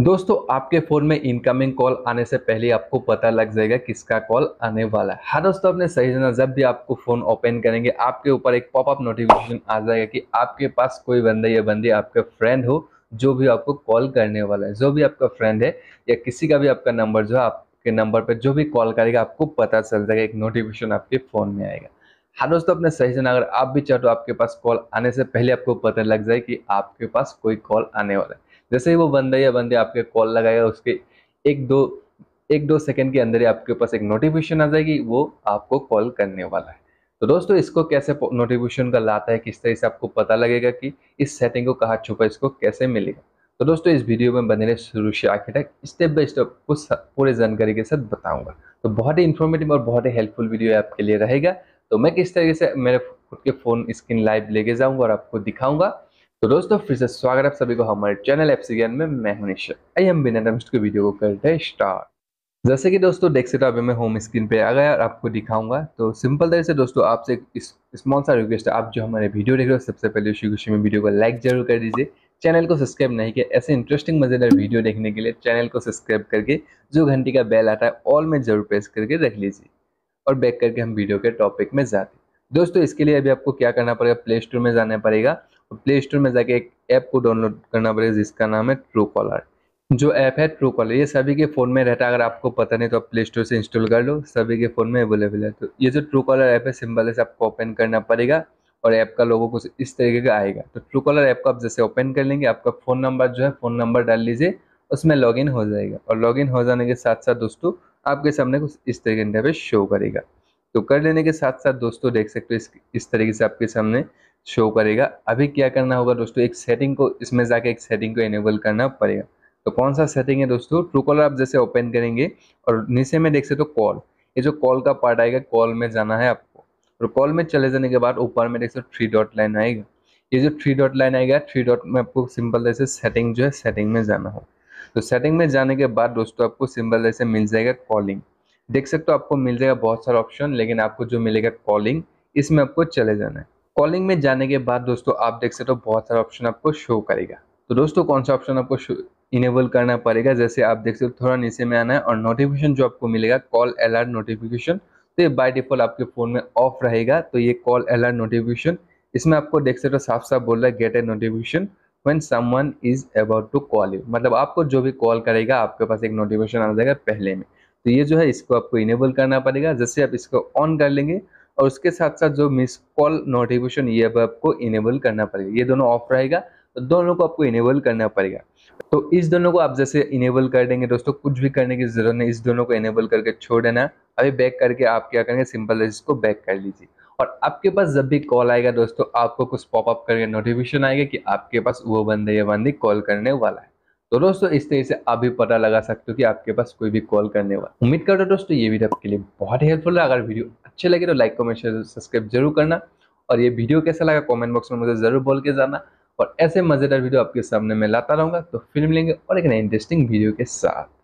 दोस्तों आपके फ़ोन में इनकमिंग कॉल आने से पहले आपको पता लग जाएगा किसका कॉल आने वाला है हाँ दोस्तों अपने सही जाना जब भी आपको फ़ोन ओपन करेंगे आपके ऊपर एक पॉपअप नोटिफिकेशन आ जाएगा कि आपके पास कोई बंदा या बंदी आपके फ्रेंड हो जो भी आपको कॉल करने वाला है जो भी आपका फ्रेंड है या किसी का भी आपका नंबर जो है आपके नंबर पर जो भी कॉल करेगा आपको पता चल जाएगा एक नोटिफिकेशन आपके फ़ोन में आएगा हाँ दोस्तों अपने सही जाना अगर आप भी चाहते हो तो आपके पास कॉल आने से पहले आपको पता लग जाए कि आपके पास कोई कॉल आने वाला है जैसे ही वो बंदा या बंदे आपके कॉल लगाएगा उसके एक दो एक दो सेकंड के अंदर ही आपके पास एक नोटिफिकेशन आ जाएगी वो आपको कॉल करने वाला है तो दोस्तों इसको कैसे नोटिफिकेशन का लाता है किस तरह से आपको पता लगेगा कि इस सेटिंग को कहाँ छुपा इसको कैसे मिलेगा तो दोस्तों इस वीडियो में बने रहे शुरू से आखिर तक स्टेप बाय स्टेप कुछ पूरे जानकारी के साथ बताऊंगा तो बहुत ही इन्फॉर्मेटिव और बहुत ही हेल्पफुल वीडियो आपके लिए रहेगा तो मैं किस तरीके से मेरे खुद के फ़ोन स्क्रीन लाइव लेके जाऊंगा और आपको दिखाऊंगा तो दोस्तों फिर से स्वागत है सभी को हमारे चैनल एफ ज्ञान में मैं हूं आई एम बिनेमिस्ट के वीडियो को करते हैं स्टार्ट जैसे कि दोस्तों देख सकते हो अभी मैं होम स्क्रीन पे आ गया और आपको दिखाऊंगा तो सिंपल तरह से दोस्तों आपसे स्मॉल सा रिक्वेस्ट है आप जो हमारे वीडियो देख रहे हो सबसे पहले उसी खुशी में वीडियो को लाइक जरूर कर दीजिए चैनल को सब्सक्राइब नहीं किया ऐसे इंटरेस्टिंग मज़ेदार वीडियो देखने के लिए चैनल को सब्सक्राइब करके जो घंटी का बेल आता है ऑल में जरूर प्रेस करके रख लीजिए और बैक करके हम वीडियो के टॉपिक में जाते दोस्तों इसके लिए अभी आपको क्या करना पड़ेगा प्ले स्टोर में जाना पड़ेगा प्ले स्टोर में जाके एक ऐप को डाउनलोड करना पड़ेगा जिसका नाम है ट्रू कॉलर जो ऐप है ट्रू कॉलर ये सभी के फ़ोन में रहता है अगर आपको पता नहीं तो आप प्ले स्टोर से इंस्टॉल कर लो सभी के फ़ोन में अवेलेबल है तो ये जो ट्रू कॉलर ऐप है सिंपल से आपको ओपन करना पड़ेगा और ऐप का लोगों को इस तरीके का आएगा तो ट्रू कॉलर ऐप को आप जैसे ओपन कर लेंगे आपका फ़ोन नंबर जो है फ़ोन नंबर डाल लीजिए उसमें लॉगिन हो जाएगा और लॉगिन हो जाने के साथ साथ दोस्तों आपके सामने कुछ इस तरीके इंटरव्यू शो करेगा तो कर लेने के साथ साथ दोस्तों देख सकते हो इस इस तरीके से आपके सामने शो करेगा अभी क्या करना होगा दोस्तों एक सेटिंग को इसमें जाके एक सेटिंग को इनेबल करना पड़ेगा तो कौन सा सेटिंग है दोस्तों ट्रू कॉलर आप जैसे ओपन करेंगे और नीचे में देख सकते हो तो कॉल ये जो कॉल का पार्ट आएगा कॉल में जाना है आपको और कॉल में चले जाने के बाद ऊपर में देख सकते हो थ्री डॉट लाइन आएगा ये जो थ्री डॉट लाइन आएगा थ्री डॉट में आपको सिंपल जैसे सेटिंग जो है सेटिंग में जाना हो तो सेटिंग में जाने के बाद दोस्तों आपको सिंपल जैसे मिल जाएगा कॉलिंग देख सकते हो आपको मिल जाएगा बहुत सारा ऑप्शन लेकिन आपको जो मिलेगा कॉलिंग इसमें आपको चले जाना है कॉलिंग में जाने के बाद दोस्तों आप देख सकते हो बहुत सारा ऑप्शन आपको शो करेगा तो दोस्तों कौन सा ऑप्शन आपको इनेबल करना पड़ेगा जैसे आप देख सकते हो थोड़ा नीचे में आना है और नोटिफिकेशन जो आपको मिलेगा कॉल अलर्ट नोटिफिकेशन तो ये बाय डिफॉल्ट आपके फ़ोन में ऑफ रहेगा तो ये कॉल अलर्ट नोटिफिकेशन इसमें आपको देख सकते हो साफ साफ बोल रहा है get a notification when someone is about to call you मतलब आपको जो भी कॉल करेगा आपके पास एक नोटिफिकेशन आ जाएगा पहले में तो ये जो है इसको आपको इनेबल करना पड़ेगा जैसे आप इसको ऑन कर लेंगे और उसके साथ साथ जो मिस कॉल नोटिफिकेशन ये अब आपको इनेबल करना पड़ेगा ये दोनों ऑफ रहेगा तो दोनों को आपको इनेबल करना पड़ेगा तो इस दोनों को आप जैसे इनेबल कर देंगे दोस्तों कुछ भी करने की ज़रूरत नहीं इस दोनों को इनेबल करके छोड़ देना अभी बैक करके आप क्या करेंगे सिंपल इसको बैक कर लीजिए और आपके पास जब भी कॉल आएगा दोस्तों आपको कुछ पॉपअप करके नोटिफिकेशन आएगा कि आपके पास वो बंदे या बंदी कॉल करने वाला है तो दोस्तों इस तरह से आप भी पता लगा सकते हो कि आपके पास कोई भी कॉल करने वाला उम्मीद करता हूँ दोस्तों ये वीडियो आपके लिए बहुत हेल्पफुल है अगर वीडियो अच्छे लगे तो लाइक कमेंट शेयर सब्सक्राइब जरूर करना और ये वीडियो कैसा लगा कमेंट बॉक्स में मुझे ज़रूर बोल के जाना और ऐसे मज़ेदार वीडियो आपके सामने मैं लाता रहूँगा तो फिल्म लेंगे और एक नई इंटरेस्टिंग वीडियो के साथ